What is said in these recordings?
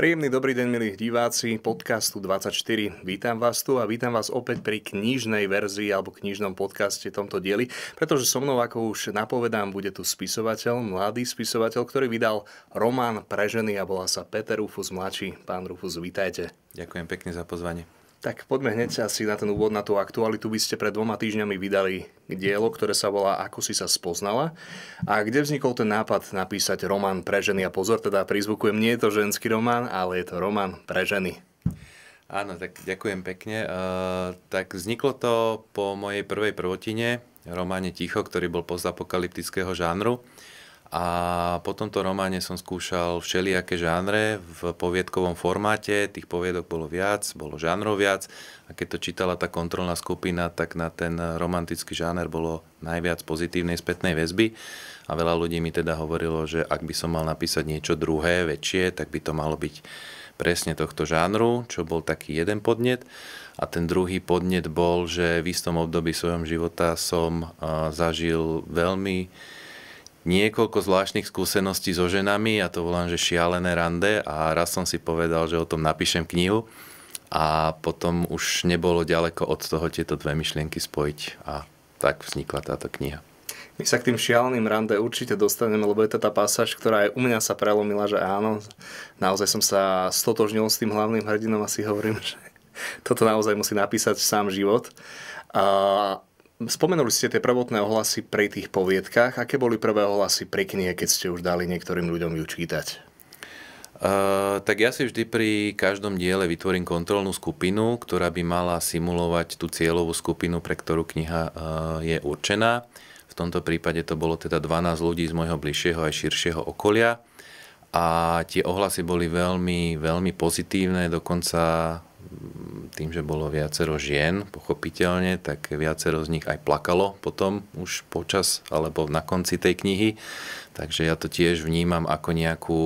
Príjemný dobrý deň, milí diváci podcastu 24. Vítam vás tu a vítam vás opäť pri knižnej verzii alebo knižnom podcaste tomto dieli, pretože so mnou, ako už napovedám, bude tu spisovateľ, mladý spisovateľ, ktorý vydal román pre ženy a volá sa Peter Rufus mladší. Pán Rufus, vítajte. Ďakujem pekne za pozvanie. Tak poďme hneď asi na ten úvod, na tú aktualitu. Vy ste pred dvoma týždňami vydali dielo, ktoré sa volá Ako si sa spoznala. A kde vznikol ten nápad napísať román pre ženy? A pozor, teda prizvukujem, nie je to ženský román, ale je to román pre ženy. Áno, tak ďakujem pekne. Uh, tak vzniklo to po mojej prvej prvotine, románe Ticho, ktorý bol postapokalyptického žánru. A po tomto románe som skúšal všelijaké žánre v poviedkovom formáte, tých poviedok bolo viac, bolo žánrov viac a keď to čítala tá kontrolná skupina, tak na ten romantický žáner bolo najviac pozitívnej spätnej väzby a veľa ľudí mi teda hovorilo, že ak by som mal napísať niečo druhé, väčšie, tak by to malo byť presne tohto žánru, čo bol taký jeden podnet. A ten druhý podnet bol, že v istom období svojom života som eh, zažil veľmi niekoľko zvláštnych skúseností so ženami, ja to volám, že šialené rande a raz som si povedal, že o tom napíšem knihu a potom už nebolo ďaleko od toho tieto dve myšlienky spojiť a tak vznikla táto kniha. My sa k tým šialeným rande určite dostaneme, lebo je to tá pasáž, ktorá aj u mňa sa prelomila, že áno, naozaj som sa stotožnil s tým hlavným hrdinom a si hovorím, že toto naozaj musí napísať sám život. A Spomenuli ste tie prvotné ohlasy pri tých poviedkách. Aké boli prvé ohlasy pri knihe, keď ste už dali niektorým ľuďom ju čítať? Uh, tak ja si vždy pri každom diele vytvorím kontrolnú skupinu, ktorá by mala simulovať tú cieľovú skupinu, pre ktorú kniha uh, je určená. V tomto prípade to bolo teda 12 ľudí z môjho bližšieho aj širšieho okolia. A tie ohlasy boli veľmi, veľmi pozitívne, dokonca tým, že bolo viacero žien, pochopiteľne, tak viacero z nich aj plakalo potom už počas alebo na konci tej knihy. Takže ja to tiež vnímam ako nejakú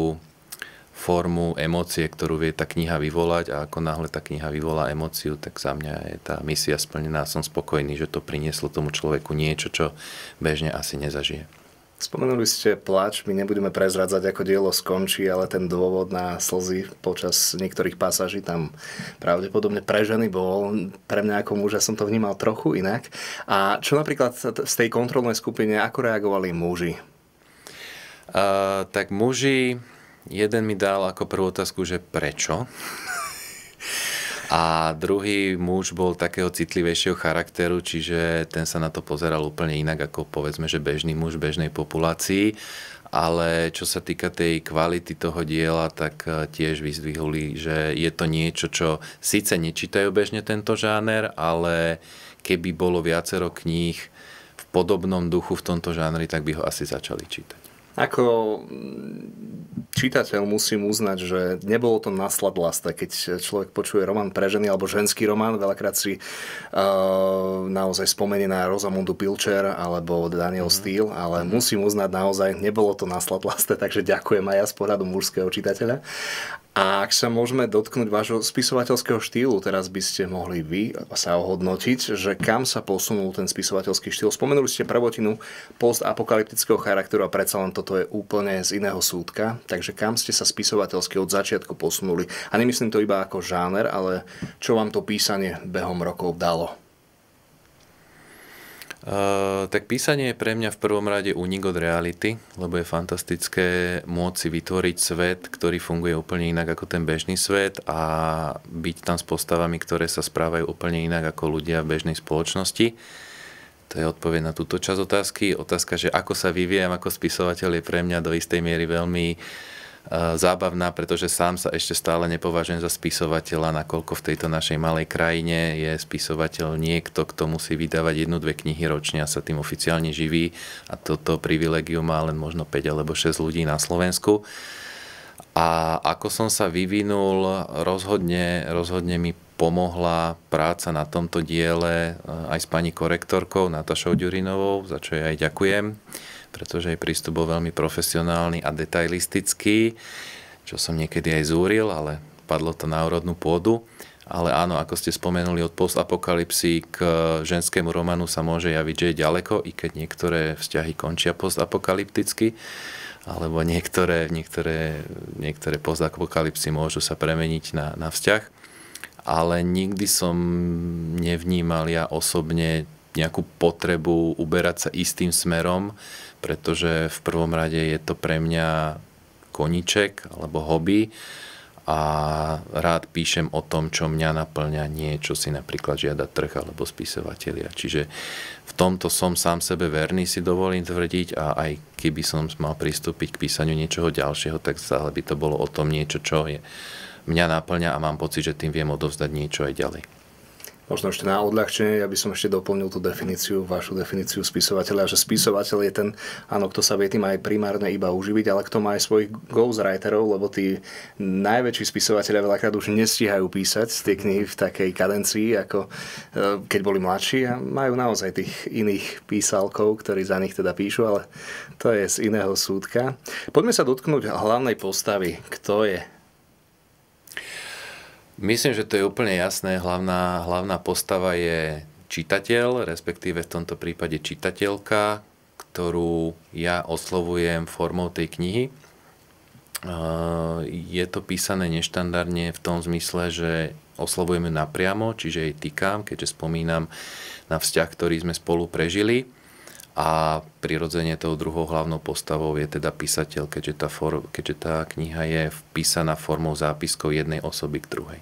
formu emócie, ktorú vie tá kniha vyvolať a ako náhle tá kniha vyvolá emóciu, tak za mňa je tá misia splnená som spokojný, že to prinieslo tomu človeku niečo, čo bežne asi nezažije. Spomenuli ste plač, my nebudeme prezradzať, ako dielo skončí, ale ten dôvod na slzy počas niektorých pasáží tam pravdepodobne prežený bol. Pre mňa ako muža som to vnímal trochu inak. A čo napríklad z tej kontrolnej skupine, ako reagovali muži? Uh, tak muži, jeden mi dal ako prvú otázku, že prečo. A druhý muž bol takého citlivejšieho charakteru, čiže ten sa na to pozeral úplne inak ako povedzme, že bežný muž bežnej populácii. Ale čo sa týka tej kvality toho diela, tak eh, tiež vyzdvihli, že je to niečo, čo síce nečítajú bežne tento žáner, ale keby bolo viacero kníh v podobnom duchu v tomto žánri, tak by ho asi začali čítať. Ako mm, čitateľ musím uznať, že nebolo to nasladlasté, keď človek počuje román pre ženy alebo ženský román, veľakrát si uh, naozaj spomenie na Rosamundu Pilcher alebo Daniel mm. Steele, ale mhm. musím uznať naozaj, nebolo to nasladlasté, takže ďakujem aj ja z poradu mužského čitateľa. A ak sa môžeme dotknúť vášho spisovateľského štýlu, teraz by ste mohli vy sa ohodnotiť, že kam sa posunul ten spisovateľský štýl. Spomenuli ste prvotinu postapokalyptického charakteru a predsa len toto je úplne z iného súdka. Takže kam ste sa spisovateľsky od začiatku posunuli? A nemyslím to iba ako žáner, ale čo vám to písanie behom rokov dalo? Eh, tak písanie je pre mňa v prvom rade únik od reality, lebo je fantastické môcť si vytvoriť svet, ktorý funguje úplne inak ako ten bežný svet a byť tam s postavami, ktoré sa správajú úplne inak ako ľudia v bežnej spoločnosti. To je odpoveď na túto časť otázky. Otázka, že ako sa vyvíjam ako spisovateľ je pre mňa do istej miery veľmi uh, Eh, zábavná, pretože sám sa ešte stále nepovažujem za spisovateľa, nakoľko v tejto našej malej krajine je spisovateľ niekto, kto musí vydávať jednu, dve knihy ročne a sa tým oficiálne živí a toto privilegium má len možno 5 alebo 6 ľudí na Slovensku. A ako som sa vyvinul, rozhodne, rozhodne mi pomohla práca na tomto diele eh, aj s pani korektorkou Natašou Ďurinovou, za čo jej aj ďakujem pretože jej prístup bol veľmi profesionálny a detailistický, čo som niekedy aj zúril, ale padlo to na úrodnú pôdu. Ale áno, ako ste spomenuli, od postapokalipsy k ženskému románu sa môže javiť, že je ďaleko, i keď niektoré vzťahy končia postapokalypticky, alebo niektoré, niektoré, niektoré postapokalipsy môžu sa premeniť na, na vzťah. Ale nikdy som nevnímal ja osobne nejakú potrebu uberať sa istým smerom, pretože v prvom rade je to pre mňa koniček alebo hobby a rád píšem o tom, čo mňa naplňa, nie čo si napríklad žiada trh alebo spisovatelia. Čiže v tomto som sám sebe verný, si dovolím tvrdiť a aj keby som mal pristúpiť k písaniu niečoho ďalšieho, tak stále by to bolo o tom niečo, čo je mňa naplňa a mám pocit, že tým viem odovzdať niečo aj ďalej. Možno ešte na odľahčenie, ja by som ešte doplnil tú definíciu, vašu definíciu spisovateľa, že spisovateľ je ten, áno, kto sa vie tým aj primárne iba uživiť, ale kto má aj svojich ghostwriterov, lebo tí najväčší spisovateľia veľakrát už nestíhajú písať tie knihy v takej kadencii, ako e, keď boli mladší a majú naozaj tých iných písalkov, ktorí za nich teda píšu, ale to je z iného súdka. Poďme sa dotknúť hlavnej postavy, kto je Myslím, že to je úplne jasné. Hlavná, hlavná postava je čitateľ, respektíve v tomto prípade čitateľka, ktorú ja oslovujem formou tej knihy. Ehm, je to písané neštandardne v tom zmysle, že oslovujeme napriamo, čiže jej týkam, keďže spomínam na vzťah, ktorý sme spolu prežili a prirodzene tou druhou hlavnou postavou je teda písateľ, keďže tá, for, keďže tá kniha je vpísaná formou zápiskov jednej osoby k druhej.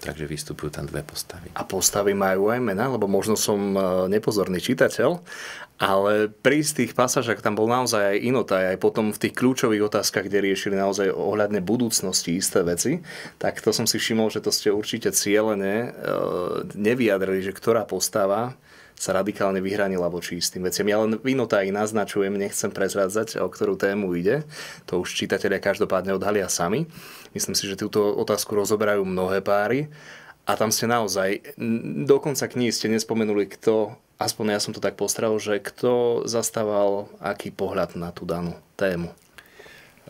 Takže vystupujú tam dve postavy. A postavy majú aj mená, lebo možno som e, nepozorný čitateľ, ale pri tých pasážach tam bol naozaj aj inota, aj potom v tých kľúčových otázkach, kde riešili naozaj ohľadne budúcnosti isté veci, tak to som si všimol, že to ste určite cieľene e, nevyjadrili, že ktorá postava sa radikálne vyhranila voči istým veciam. Ja len aj naznačujem, nechcem prezradzať, o ktorú tému ide. To už čitatelia každopádne odhalia sami. Myslím si, že túto otázku rozoberajú mnohé páry. A tam ste naozaj, dokonca kníh ste nespomenuli, kto, aspoň ja som to tak postral, že kto zastával aký pohľad na tú danú tému.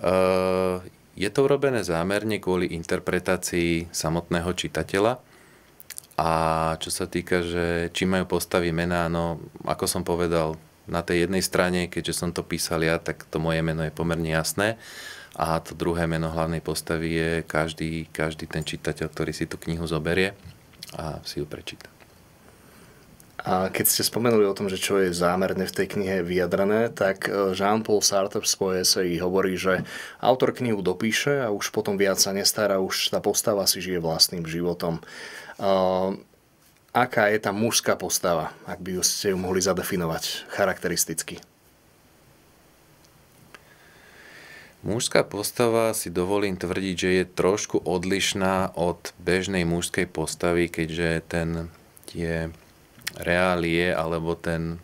Uh, je to urobené zámerne kvôli interpretácii samotného čitateľa a čo sa týka, že či majú postavy mená, no ako som povedal, na tej jednej strane, keďže som to písal ja, tak to moje meno je pomerne jasné. A to druhé meno hlavnej postavy je každý, každý ten čitateľ, ktorý si tú knihu zoberie a si ju prečíta. A keď ste spomenuli o tom, že čo je zámerne v tej knihe vyjadrené, tak e, Jean-Paul Sartre v svojej eseji hovorí, že autor knihu dopíše a už potom viac sa nestará, už tá postava si žije vlastným životom. E, aká je tá mužská postava, ak by ste ju mohli zadefinovať charakteristicky? Mužská postava si dovolím tvrdiť, že je trošku odlišná od bežnej mužskej postavy, keďže ten tie reálie alebo ten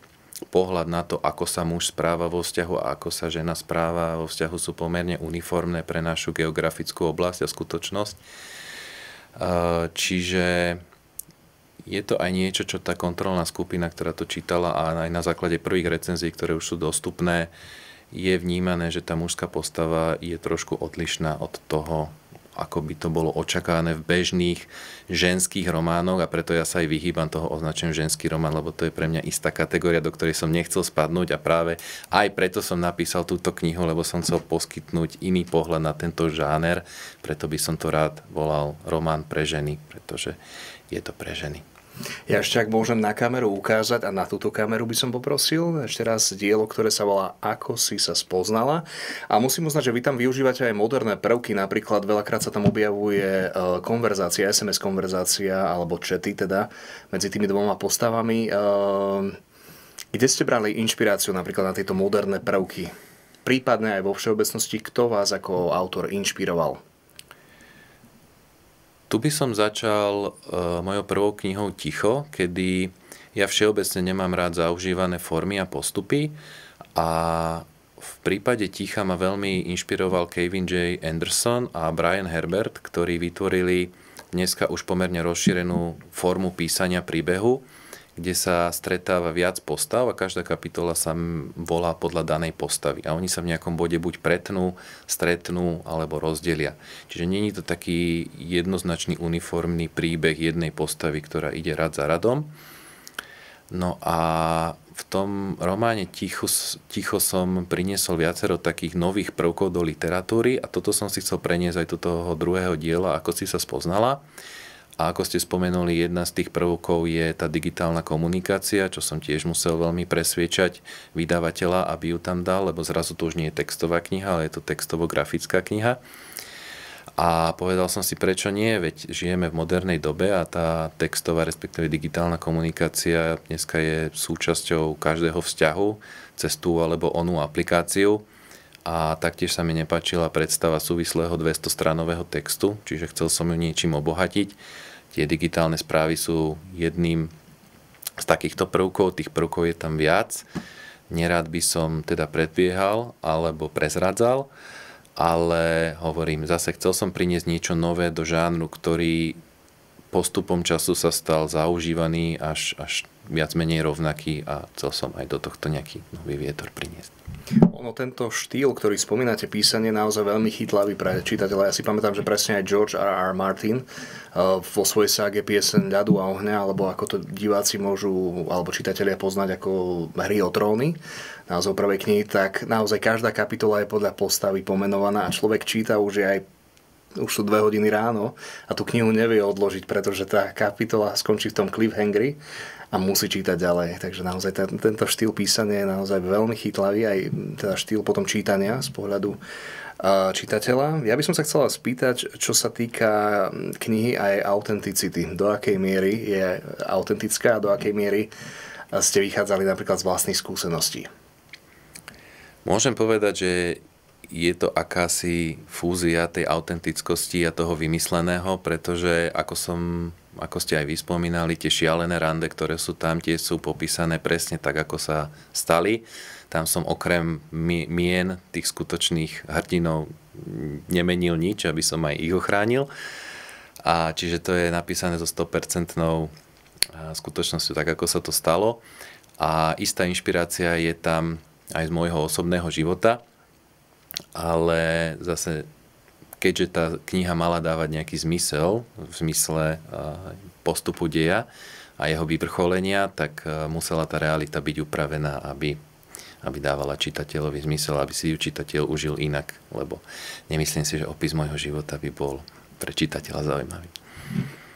pohľad na to, ako sa muž správa vo vzťahu a ako sa žena správa vo vzťahu sú pomerne uniformné pre našu geografickú oblasť a skutočnosť. E, čiže je to aj niečo, čo tá kontrolná skupina, ktorá to čítala a aj na základe prvých recenzií, ktoré už sú dostupné, je vnímané, že tá mužská postava je trošku odlišná od toho, ako by to bolo očakávané v bežných ženských románoch a preto ja sa aj vyhýbam toho označujem ženský román, lebo to je pre mňa istá kategória, do ktorej som nechcel spadnúť a práve aj preto som napísal túto knihu, lebo som chcel poskytnúť iný pohľad na tento žáner, preto by som to rád volal román pre ženy, pretože je to pre ženy. Ja ešte ak môžem na kameru ukázať a na túto kameru by som poprosil ešte raz dielo, ktoré sa volá Ako si sa spoznala. A musím uznať, že vy tam využívate aj moderné prvky, napríklad veľakrát sa tam objavuje e, konverzácia, SMS konverzácia alebo čety teda medzi tými dvoma postavami. E, kde ste brali inšpiráciu napríklad na tieto moderné prvky? Prípadne aj vo všeobecnosti, kto vás ako autor inšpiroval? Tu by som začal uh, mojou prvou knihou Ticho, kedy ja všeobecne nemám rád zaužívané formy a postupy a v prípade ticha ma veľmi inšpiroval Kevin J. Anderson a Brian Herbert, ktorí vytvorili dneska už pomerne rozšírenú formu písania príbehu kde sa stretáva viac postav a každá kapitola sa volá podľa danej postavy. A oni sa v nejakom bode buď pretnú, stretnú alebo rozdelia. Čiže není to taký jednoznačný uniformný príbeh jednej postavy, ktorá ide rad za radom. No a v tom románe Ticho, Ticho som priniesol viacero takých nových prvkov do literatúry a toto som si chcel preniesť aj do toho druhého diela, ako si sa spoznala. A ako ste spomenuli, jedna z tých prvokov je tá digitálna komunikácia, čo som tiež musel veľmi presviečať vydavateľa, aby ju tam dal, lebo zrazu to už nie je textová kniha, ale je to textovo-grafická kniha. A povedal som si, prečo nie, veď žijeme v modernej dobe a tá textová, respektíve digitálna komunikácia dneska je súčasťou každého vzťahu cez tú alebo onú aplikáciu a taktiež sa mi nepáčila predstava súvislého 200-stranového textu, čiže chcel som ju niečím obohatiť tie digitálne správy sú jedným z takýchto prvkov, tých prvkov je tam viac. Nerád by som teda predbiehal alebo prezradzal, ale hovorím, zase chcel som priniesť niečo nové do žánru, ktorý postupom času sa stal zaužívaný až, až viac menej rovnaký a chcel som aj do tohto nejaký nový vietor priniesť. Ono tento štýl, ktorý spomínate, písanie naozaj veľmi chytlavý pre čitateľa. Ja si pamätám, že presne aj George R. R. Martin eh, vo svojej ságe piesen ľadu a ohňa, alebo ako to diváci môžu, alebo čitatelia poznať ako hry o tróny, názov prvej knihy, tak naozaj každá kapitola je podľa postavy pomenovaná a človek číta už aj už sú dve hodiny ráno a tú knihu nevie odložiť, pretože tá kapitola skončí v tom cliffhangeri a musí čítať ďalej. Takže naozaj ten, tento štýl písania je naozaj veľmi chytlavý, aj teda štýl potom čítania z pohľadu čitateľa. Ja by som sa chcela spýtať, čo sa týka knihy a jej autenticity. Do akej miery je autentická a do akej miery ste vychádzali napríklad z vlastných skúseností? Môžem povedať, že je to akási fúzia tej autentickosti a toho vymysleného, pretože ako som ako ste aj vyspomínali, tie šialené rande, ktoré sú tam, tie sú popísané presne tak, ako sa stali. Tam som okrem mien tých skutočných hrdinov nemenil nič, aby som aj ich ochránil. A čiže to je napísané so 100% skutočnosťou, tak ako sa to stalo. A istá inšpirácia je tam aj z môjho osobného života ale zase keďže tá kniha mala dávať nejaký zmysel v zmysle e, postupu deja a jeho vyvrcholenia, tak e, musela tá realita byť upravená, aby, aby dávala čitateľovi zmysel, aby si ju čitateľ užil inak, lebo nemyslím si, že opis môjho života by bol pre čitateľa zaujímavý.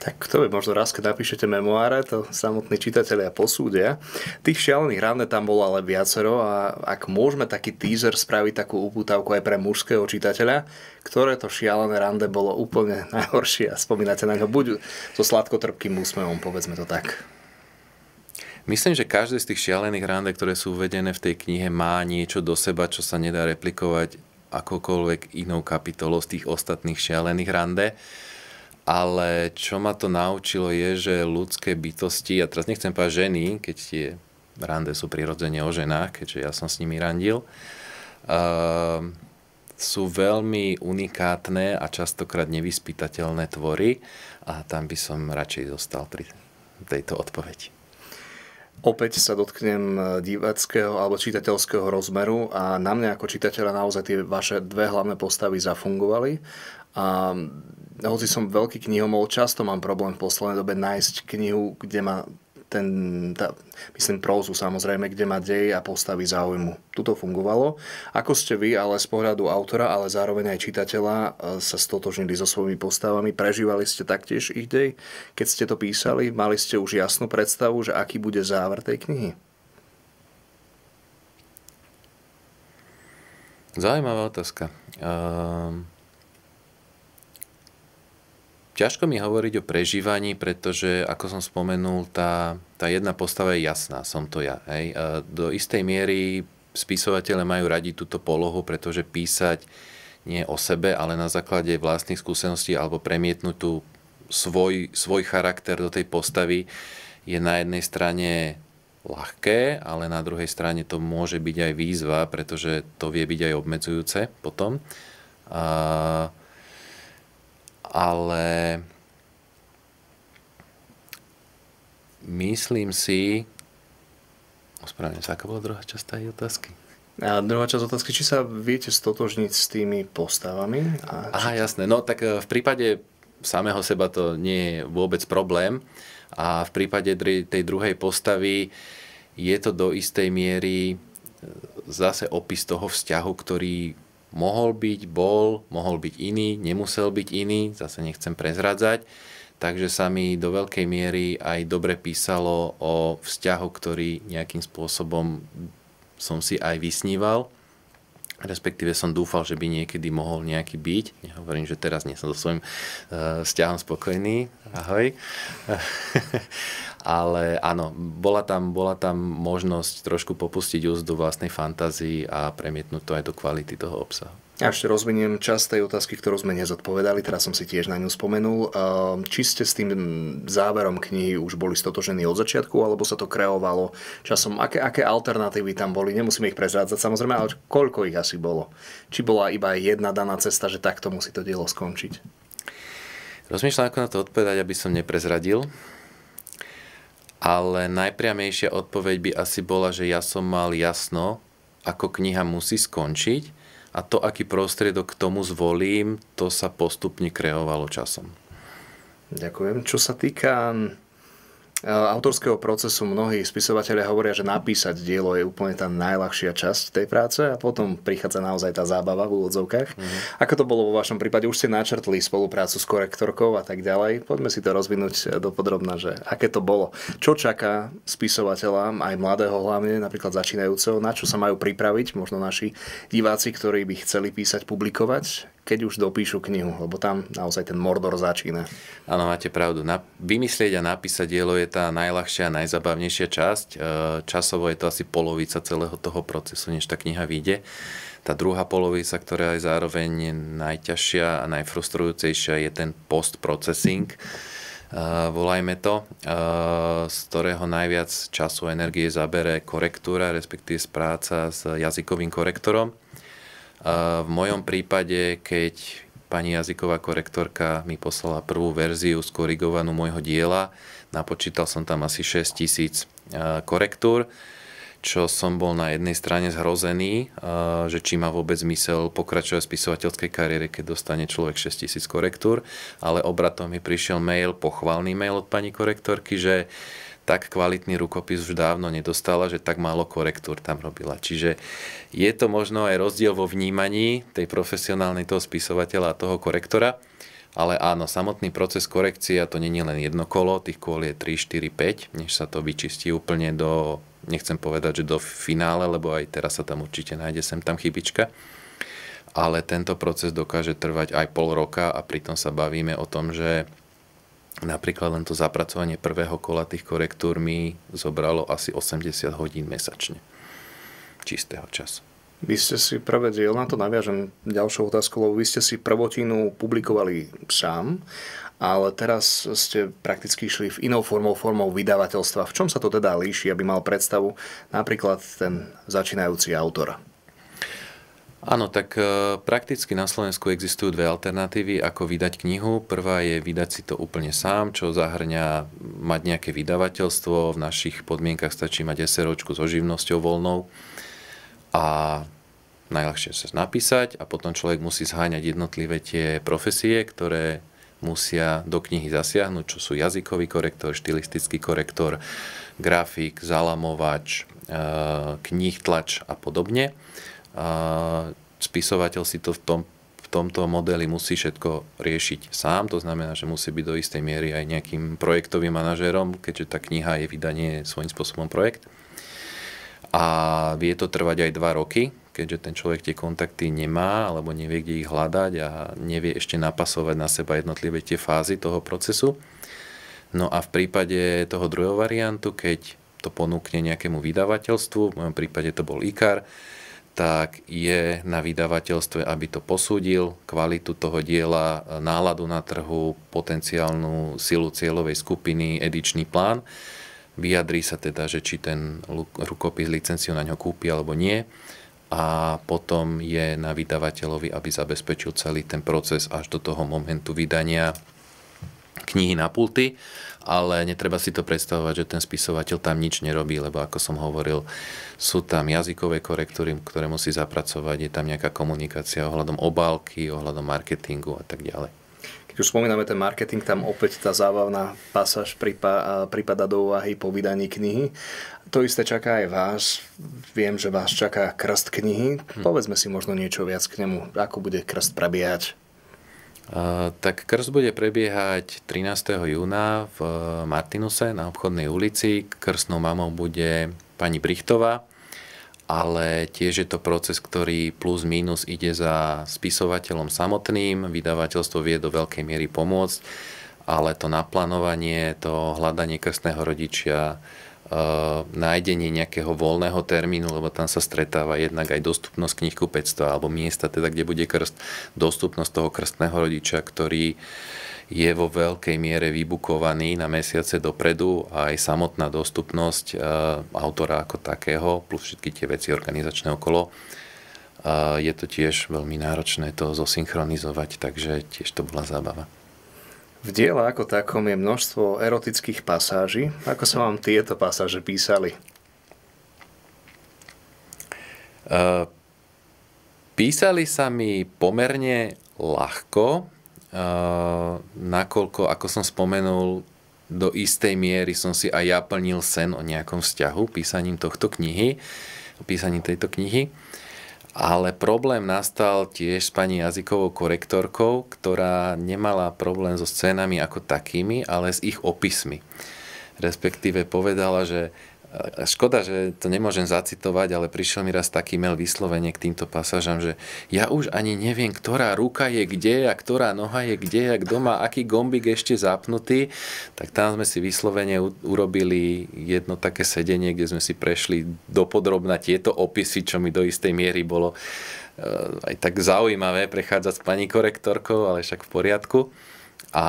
Tak to by možno raz, keď napíšete memoáre, to samotní čitatelia posúdia. Tých šialených rande tam bolo ale viacero a ak môžeme taký teaser spraviť takú uputavku aj pre mužského čitateľa, ktoré to šialené rande bolo úplne najhoršie a spomínate na ňo buď so sladkotrpkým úsmevom, povedzme to tak. Myslím, že každé z tých šialených rande, ktoré sú uvedené v tej knihe, má niečo do seba, čo sa nedá replikovať akokoľvek inou kapitolou z tých ostatných šialených rande ale čo ma to naučilo je, že ľudské bytosti, ja teraz nechcem povedať ženy, keď tie rande sú prirodzene o ženách, keďže ja som s nimi randil, uh, sú veľmi unikátne a častokrát nevyspytateľné tvory a tam by som radšej zostal pri tejto odpovedi. Opäť sa dotknem e, diváckého alebo čitateľského rozmeru a na mňa ako čitateľa naozaj tie vaše dve hlavné postavy zafungovali a hoci som veľký knihomol, často mám problém v poslednej dobe nájsť knihu, kde ma ten, tá, myslím prózu samozrejme, kde ma dej a postavy záujmu. Tuto fungovalo. Ako ste vy, ale z pohľadu autora, ale zároveň aj čitateľa e, sa stotožnili so svojimi postavami, prežívali ste taktiež ich dej, keď ste to písali, mali ste už jasnú predstavu, že aký bude záver tej knihy? Zaujímavá otázka. Ťažko mi hovoriť o prežívaní, pretože, ako som spomenul, tá, tá jedna postava je jasná, som to ja. Hej. Do istej miery spisovatele majú radi túto polohu, pretože písať nie o sebe, ale na základe vlastných skúseností alebo premietnúť tú svoj, svoj charakter do tej postavy je na jednej strane ľahké, ale na druhej strane to môže byť aj výzva, pretože to vie byť aj obmedzujúce potom. A ale myslím si, ospravedlňujem sa, aká bola druhá časť tej otázky? A druhá časť otázky, či sa viete stotožniť s tými postavami? A či... Aha, jasné. No tak eh, v prípade samého seba to nie je vôbec problém. A v prípade tej druhej postavy je to do istej miery eh, zase opis toho vzťahu, ktorý mohol byť, bol, mohol byť iný, nemusel byť iný, zase nechcem prezradzať. Takže sa mi do veľkej miery aj dobre písalo o vzťahu, ktorý nejakým spôsobom som si aj vysníval respektíve som dúfal, že by niekedy mohol nejaký byť. Nehovorím, že teraz nie som so svojím uh, vzťahom spokojný. Ahoj. ale áno, bola tam, bola tam možnosť trošku popustiť úzdu vlastnej fantázii a premietnúť to aj do kvality toho obsahu. Ja ešte rozviniem čas tej otázky, ktorú sme nezodpovedali, teraz som si tiež na ňu spomenul. Ehm, či ste s tým záverom knihy už boli stotožení od začiatku, alebo sa to kreovalo časom? Aké, aké alternatívy tam boli? Nemusíme ich prezrádzať samozrejme, ale koľko ich asi bolo? Či bola iba jedna daná cesta, že takto musí to dielo skončiť? Rozmýšľam, ako na to odpovedať, aby som neprezradil. Ale najpriamejšia odpoveď by asi bola, že ja som mal jasno, ako kniha musí skončiť a to, aký prostriedok k tomu zvolím, to sa postupne kreovalo časom. Ďakujem. Čo sa týka E, autorského procesu mnohí spisovateľia hovoria, že napísať dielo je úplne tá najľahšia časť tej práce a potom prichádza naozaj tá zábava v úvodzovkách. Mm-hmm. Ako to bolo vo vašom prípade? Už ste načrtli spoluprácu s korektorkou a tak ďalej. Poďme si to rozvinúť podrobna, že aké to bolo. Čo čaká spisovateľa, aj mladého hlavne, napríklad začínajúceho, na čo sa majú pripraviť možno naši diváci, ktorí by chceli písať, publikovať keď už dopíšu knihu, lebo tam naozaj ten mordor začína. Áno, máte pravdu. Na, vymyslieť a napísať dielo je tá najľahšia, najzabavnejšia časť. E, časovo je to asi polovica celého toho procesu, než tá kniha vyjde. Tá druhá polovica, ktorá je zároveň najťažšia a najfrustrujúcejšia, je ten post-processing. Uh, volajme to, uh, z ktorého najviac času a energie zabere korektúra, respektíve práca s jazykovým korektorom. V mojom prípade, keď pani jazyková korektorka mi poslala prvú verziu skorigovanú môjho diela, napočítal som tam asi 6 tisíc e, korektúr, čo som bol na jednej strane zhrozený, e, že či má vôbec zmysel pokračovať v spisovateľskej kariére, keď dostane človek 6000 korektúr, ale obratom mi prišiel mail, pochvalný mail od pani korektorky, že tak kvalitný rukopis už dávno nedostala, že tak málo korektúr tam robila. Čiže je to možno aj rozdiel vo vnímaní tej profesionálnej toho spisovateľa a toho korektora, ale áno, samotný proces korekcie, a to nie je len jedno kolo, tých kôl je 3, 4, 5, než sa to vyčistí úplne do, nechcem povedať, že do finále, lebo aj teraz sa tam určite nájde sem tam chybička. Ale tento proces dokáže trvať aj pol roka a pritom sa bavíme o tom, že Napríklad len to zapracovanie prvého kola tých korektúr mi zobralo asi 80 hodín mesačne čistého času. Vy ste si prvé na to naviažem ďalšou otázkou, lebo vy ste si prvotinu publikovali sám, ale teraz ste prakticky išli v inou formou, formou vydavateľstva. V čom sa to teda líši, aby mal predstavu napríklad ten začínajúci autor? Áno, tak e, prakticky na Slovensku existujú dve alternatívy, ako vydať knihu. Prvá je vydať si to úplne sám, čo zahrňa mať nejaké vydavateľstvo. V našich podmienkach stačí mať SROčku so živnosťou voľnou a najľahšie sa napísať a potom človek musí zháňať jednotlivé tie profesie, ktoré musia do knihy zasiahnuť, čo sú jazykový korektor, štilistický korektor, grafik, zalamovač, e, knih, tlač a podobne spisovateľ si to v, tom, v tomto modeli musí všetko riešiť sám, to znamená, že musí byť do istej miery aj nejakým projektovým manažérom, keďže tá kniha je vydanie svojím spôsobom projekt. A vie to trvať aj 2 roky, keďže ten človek tie kontakty nemá alebo nevie, kde ich hľadať a nevie ešte napasovať na seba jednotlivé tie fázy toho procesu. No a v prípade toho druhého variantu, keď to ponúkne nejakému vydavateľstvu, v mojom prípade to bol IKAR, tak je na vydavateľstve, aby to posúdil, kvalitu toho diela, náladu na trhu, potenciálnu silu cieľovej skupiny, edičný plán. Vyjadrí sa teda, že či ten rukopis licenciu na ňo kúpi alebo nie a potom je na vydavateľovi, aby zabezpečil celý ten proces až do toho momentu vydania knihy na pulty ale netreba si to predstavovať, že ten spisovateľ tam nič nerobí, lebo ako som hovoril, sú tam jazykové korektúry, ktoré musí zapracovať, je tam nejaká komunikácia ohľadom obálky, ohľadom marketingu a tak ďalej. Keď už spomíname ten marketing, tam opäť tá zábavná pasáž prípada do úvahy po vydaní knihy. To isté čaká aj vás. Viem, že vás čaká krst knihy. Hm. Povedzme si možno niečo viac k nemu. Ako bude krst prebiehať? Tak krst bude prebiehať 13. júna v e, Martinuse na obchodnej ulici. Krstnou mamou bude pani Brichtová, ale tiež je to proces, ktorý plus minus ide za spisovateľom samotným. Vydavateľstvo vie do veľkej miery pomôcť, ale to naplánovanie, to hľadanie krstného rodičia, Eh, nájdenie nejakého voľného termínu, lebo tam sa stretáva jednak aj dostupnosť knihku pectva, alebo miesta, teda kde bude krst, dostupnosť toho krstného rodiča, ktorý je vo veľkej miere vybukovaný na mesiace dopredu a aj samotná dostupnosť eh, autora ako takého, plus všetky tie veci organizačné okolo, eh, je to tiež veľmi náročné to zosynchronizovať, takže tiež to bola zábava. V diele ako takom je množstvo erotických pasáží. Ako sa vám tieto pasáže písali? Uh, písali sa mi pomerne ľahko, uh, nakoľko, ako som spomenul, do istej miery som si aj ja plnil sen o nejakom vzťahu písaním tohto knihy, písaním tejto knihy. Uh, ale problém nastal tiež s pani jazykovou korektorkou, ktorá nemala problém so scénami ako takými, ale s ich opismi. Respektíve povedala, že Škoda, že to nemôžem zacitovať, ale prišiel mi raz taký mail vyslovene k týmto pasážam, že ja už ani neviem, ktorá ruka je kde a ktorá noha je kde a kto má aký gombik ešte zapnutý. Tak tam sme si vyslovene urobili jedno také sedenie, kde sme si prešli dopodrobna tieto opisy, čo mi do istej miery bolo e, aj tak zaujímavé prechádzať s pani korektorkou, ale však v poriadku. A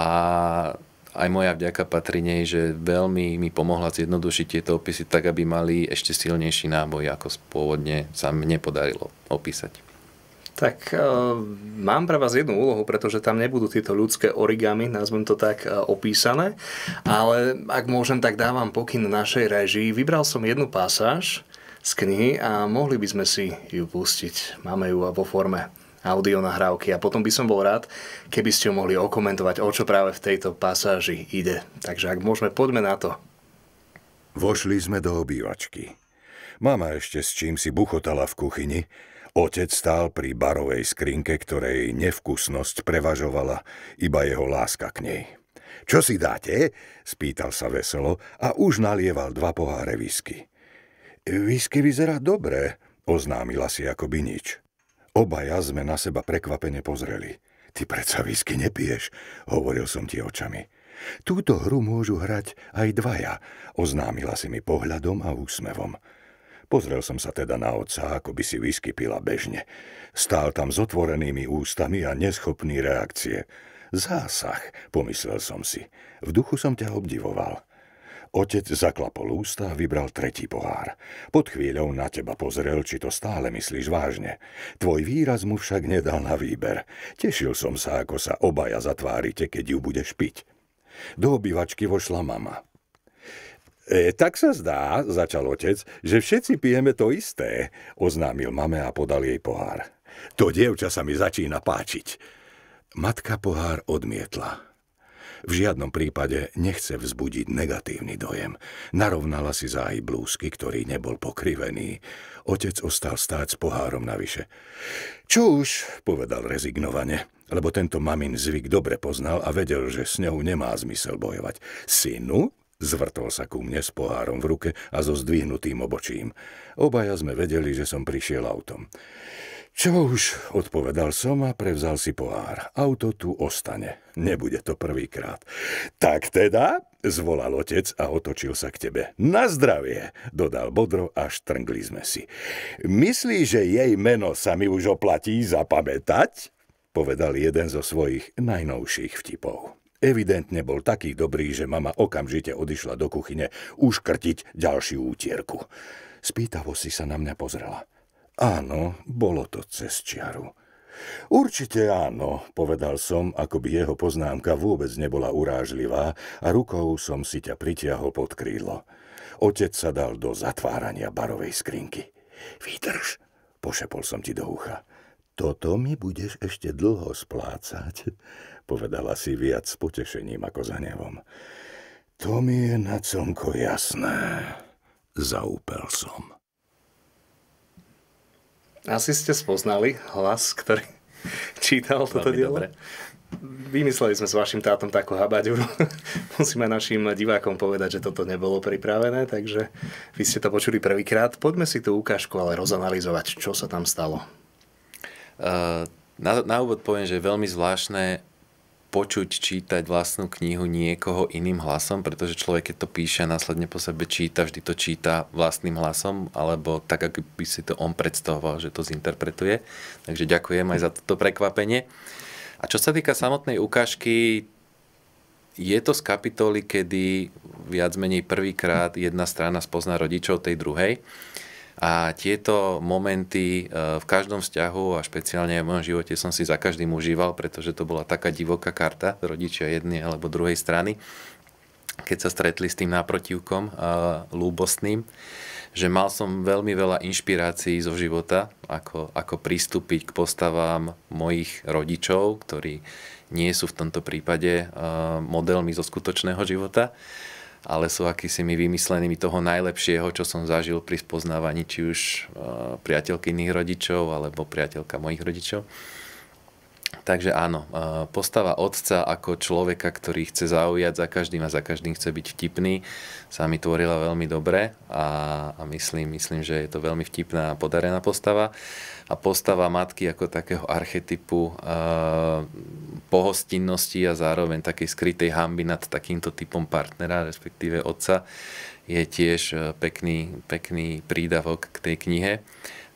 aj moja vďaka patrí nej, že veľmi mi pomohla zjednodušiť tieto opisy tak, aby mali ešte silnejší náboj, ako pôvodne sa mne podarilo opísať. Tak e, mám pre vás jednu úlohu, pretože tam nebudú tieto ľudské origami, nazvem to tak, e, opísané, ale ak môžem, tak dávam pokyn našej režii. Vybral som jednu pásáž z knihy a mohli by sme si ju pustiť. Máme ju vo forme audio nahrávky a potom by som bol rád, keby ste ho mohli okomentovať, o čo práve v tejto pasáži ide. Takže ak môžeme, poďme na to. Vošli sme do obývačky. Mama ešte s čím si buchotala v kuchyni, Otec stál pri barovej skrinke, ktorej nevkusnosť prevažovala iba jeho láska k nej. Čo si dáte? spýtal sa veselo a už nalieval dva poháre whisky. Whisky vyzerá dobre, oznámila si akoby nič. Obaja sme na seba prekvapene pozreli. Ty predsa výsky nepiješ, hovoril som ti očami. Túto hru môžu hrať aj dvaja, oznámila si mi pohľadom a úsmevom. Pozrel som sa teda na otca, ako by si výsky pila bežne. Stál tam s otvorenými ústami a neschopný reakcie. Zásah, pomyslel som si. V duchu som ťa obdivoval. Otec zaklapol ústa a vybral tretí pohár. Pod chvíľou na teba pozrel, či to stále myslíš vážne. Tvoj výraz mu však nedal na výber. Tešil som sa, ako sa obaja zatvárite, keď ju budeš piť. Do obývačky vošla mama. E, tak sa zdá, začal otec, že všetci pijeme to isté, oznámil mame a podal jej pohár. To dievča sa mi začína páčiť. Matka pohár odmietla. V žiadnom prípade nechce vzbudiť negatívny dojem. Narovnala si záhy blúzky, ktorý nebol pokrivený. Otec ostal stáť s pohárom navyše. Čo už, povedal rezignovane, lebo tento mamin zvyk dobre poznal a vedel, že s ňou nemá zmysel bojovať. Synu, Zvrtol sa ku mne s pohárom v ruke a so zdvihnutým obočím. Obaja sme vedeli, že som prišiel autom. Čo už, odpovedal som a prevzal si pohár. Auto tu ostane. Nebude to prvýkrát. Tak teda, zvolal otec a otočil sa k tebe. Na zdravie, dodal bodro a štrngli sme si. Myslí, že jej meno sa mi už oplatí zapamätať? Povedal jeden zo svojich najnovších vtipov. Evidentne bol taký dobrý, že mama okamžite odišla do kuchyne uškrtiť ďalšiu útierku. Spýtavo si sa na mňa pozrela. Áno, bolo to cez čiaru. Určite áno, povedal som, ako by jeho poznámka vôbec nebola urážlivá a rukou som si ťa pritiahol pod krídlo. Otec sa dal do zatvárania barovej skrinky. Vydrž, pošepol som ti do ucha. Toto mi budeš ešte dlho splácať, povedala si viac s potešením ako za nevom. To mi je na celko jasné. Zaúpel som. Asi ste spoznali hlas, ktorý čítal toto Veľmi dielo. Dobre. Vymysleli sme s vašim tátom takú habaďuru. Musíme našim divákom povedať, že toto nebolo pripravené, takže vy ste to počuli prvýkrát. Poďme si tú ukážku ale rozanalizovať, čo sa tam stalo. Uh, na, na úvod poviem, že je veľmi zvláštne, počuť čítať vlastnú knihu niekoho iným hlasom, pretože človek, keď to píše a následne po sebe číta, vždy to číta vlastným hlasom, alebo tak, ako by si to on predstavoval, že to zinterpretuje. Takže ďakujem aj za toto prekvapenie. A čo sa týka samotnej ukážky, je to z kapitoly, kedy viac menej prvýkrát jedna strana spozná rodičov tej druhej. A tieto momenty e, v každom vzťahu a špeciálne aj v mojom živote som si za každým užíval, pretože to bola taká divoká karta rodičia jednej alebo druhej strany, keď sa stretli s tým náprotivkom e, lúbostným, že mal som veľmi veľa inšpirácií zo života, ako, ako pristúpiť k postavám mojich rodičov, ktorí nie sú v tomto prípade e, modelmi zo skutočného života ale sú akýsimi vymyslenými toho najlepšieho, čo som zažil pri spoznávaní či už eh, priateľky iných rodičov alebo priateľka mojich rodičov. Takže áno, e, postava otca ako človeka, ktorý chce zaujať za každým a za každým chce byť vtipný, sa mi tvorila veľmi dobre a, a myslím, myslím, že je to veľmi vtipná a podarená postava. A postava matky ako takého archetypu e, pohostinnosti a zároveň takej skrytej hamby nad takýmto typom partnera, respektíve otca, je tiež e, pekný, pekný prídavok k tej knihe.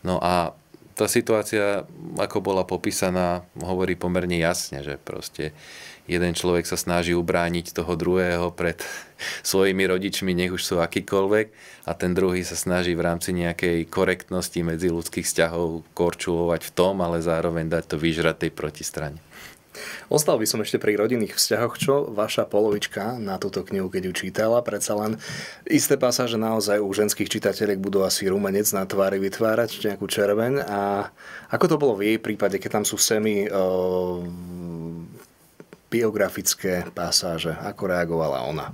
No a tá situácia, ako bola popísaná, hovorí pomerne jasne, že proste jeden človek sa snaží ubrániť toho druhého pred svojimi rodičmi, nech už sú akýkoľvek, a ten druhý sa snaží v rámci nejakej korektnosti medzi ľudských vzťahov korčulovať v tom, ale zároveň dať to vyžratej protistrane. Ostal by som ešte pri rodinných vzťahoch. Čo vaša polovička na túto knihu, keď ju čítala, predsa len isté pasáže naozaj u ženských čitateľek budú asi rumenec na tvári vytvárať, nejakú červeň. A ako to bolo v jej prípade, keď tam sú semi e, biografické pasáže? Ako reagovala ona?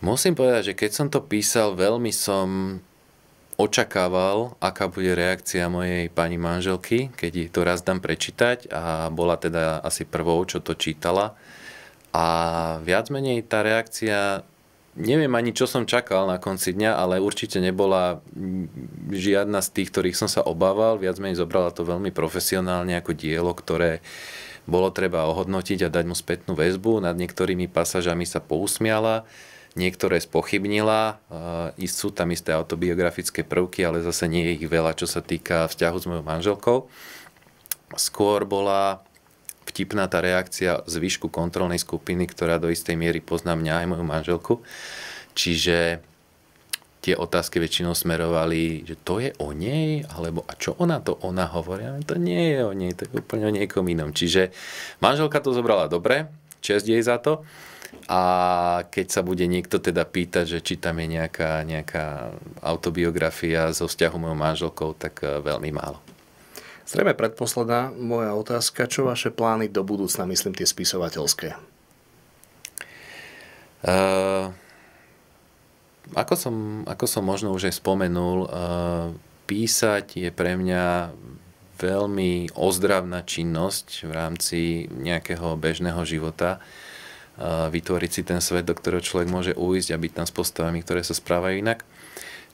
Musím povedať, že keď som to písal, veľmi som očakával, aká bude reakcia mojej pani manželky, keď jej to raz dám prečítať a bola teda asi prvou, čo to čítala. A viac menej tá reakcia, neviem ani čo som čakal na konci dňa, ale určite nebola žiadna z tých, ktorých som sa obával. Viac menej zobrala to veľmi profesionálne ako dielo, ktoré bolo treba ohodnotiť a dať mu spätnú väzbu. Nad niektorými pasažami sa pousmiala niektoré spochybnila. E, sú tam isté autobiografické prvky, ale zase nie je ich veľa, čo sa týka vzťahu s mojou manželkou. Skôr bola vtipná tá reakcia zvyšku kontrolnej skupiny, ktorá do istej miery pozná mňa aj moju manželku. Čiže tie otázky väčšinou smerovali, že to je o nej, alebo a čo ona to ona hovorí, ale to nie je o nej, to je úplne o niekom inom. Čiže manželka to zobrala dobre, čest jej za to, a keď sa bude niekto teda pýtať, že či tam je nejaká, nejaká autobiografia so vzťahu mojou manželkou, tak eh, veľmi málo. Zrejme predposledná moja otázka, čo vaše plány do budúcna, myslím tie spisovateľské? Uh, ako, som, ako som možno už aj spomenul, uh, písať je pre mňa veľmi ozdravná činnosť v rámci nejakého bežného života. Uh, vytvoriť si ten svet, do ktorého človek môže uísť a byť tam s postavami, ktoré sa správajú inak.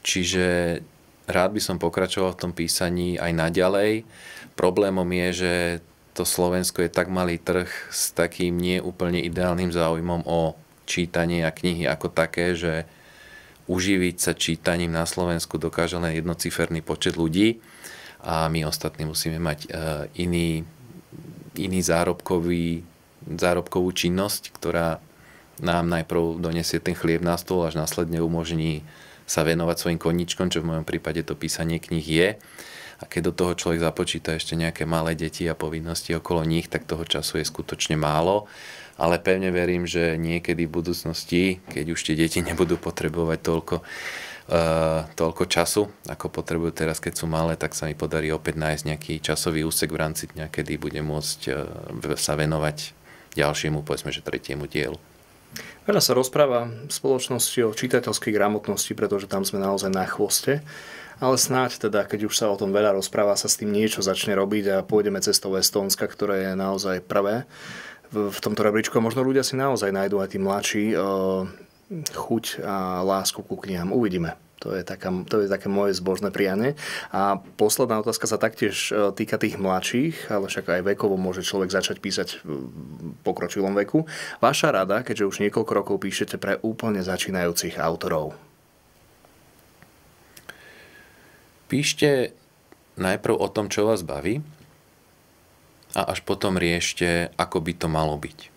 Čiže rád by som pokračoval v tom písaní aj naďalej. Problémom je, že to Slovensko je tak malý trh s takým neúplne ideálnym záujmom o čítanie a knihy ako také, že uživiť sa čítaním na Slovensku dokáže len jednociferný počet ľudí a my ostatní musíme mať e, iný, iný zárobkový zárobkovú činnosť, ktorá nám najprv donesie ten chlieb na stôl, až následne umožní sa venovať svojim koničkom, čo v mojom prípade to písanie knih je. A keď do toho človek započíta ešte nejaké malé deti a povinnosti okolo nich, tak toho času je skutočne málo. Ale pevne verím, že niekedy v budúcnosti, keď už tie deti nebudú potrebovať toľko, uh, toľko času, ako potrebujú teraz, keď sú malé, tak sa mi podarí opäť nájsť nejaký časový úsek v rámci dňa, kedy budem môcť uh, sa venovať ďalšiemu, povedzme, že tretiemu dielu. Veľa sa rozpráva v spoločnosti o čitateľskej gramotnosti, pretože tam sme naozaj na chvoste. Ale snáď teda, keď už sa o tom veľa rozpráva, sa s tým niečo začne robiť a pôjdeme cestou Estónska, ktoré je naozaj prvé v tomto rebríčku. Možno ľudia si naozaj nájdú aj tí mladší eh, chuť a lásku ku knihám. Uvidíme. To je, taká, to je také moje zbožné prianie. A posledná otázka sa taktiež e, týka tých mladších, ale však aj vekovo môže človek začať písať v pokročilom veku. Vaša rada, keďže už niekoľko rokov píšete pre úplne začínajúcich autorov? Píšte najprv o tom, čo vás baví a až potom riešte, ako by to malo byť. E,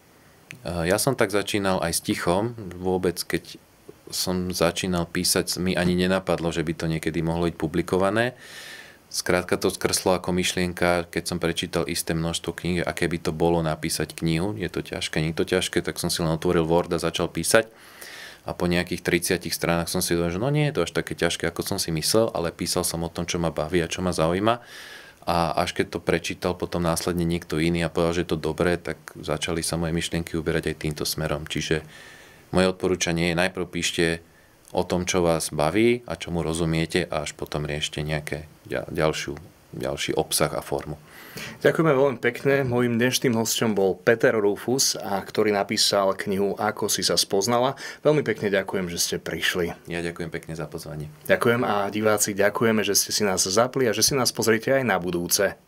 ja som tak začínal aj s tichom, vôbec keď som začínal písať, mi ani nenapadlo, že by to niekedy mohlo byť publikované. Skrátka to skrslo ako myšlienka, keď som prečítal isté množstvo kníh a keby to bolo napísať knihu, je to ťažké, nie je to ťažké, tak som si len otvoril Word a začal písať a po nejakých 30 stranách som si povedal, že no nie je to až také ťažké, ako som si myslel, ale písal som o tom, čo ma baví a čo ma zaujíma. A až keď to prečítal potom následne niekto iný a povedal, že je to dobré, tak začali sa moje myšlienky uberať aj týmto smerom. Čiže moje odporúčanie je najprv píšte o tom, čo vás baví a čomu rozumiete a až potom riešte nejaké ďalšiu, ďalší obsah a formu. Ďakujeme veľmi pekne. Mojím dnešným hostom bol Peter Rufus, a ktorý napísal knihu Ako si sa spoznala. Veľmi pekne ďakujem, že ste prišli. Ja ďakujem pekne za pozvanie. Ďakujem a diváci, ďakujeme, že ste si nás zapli a že si nás pozriete aj na budúce.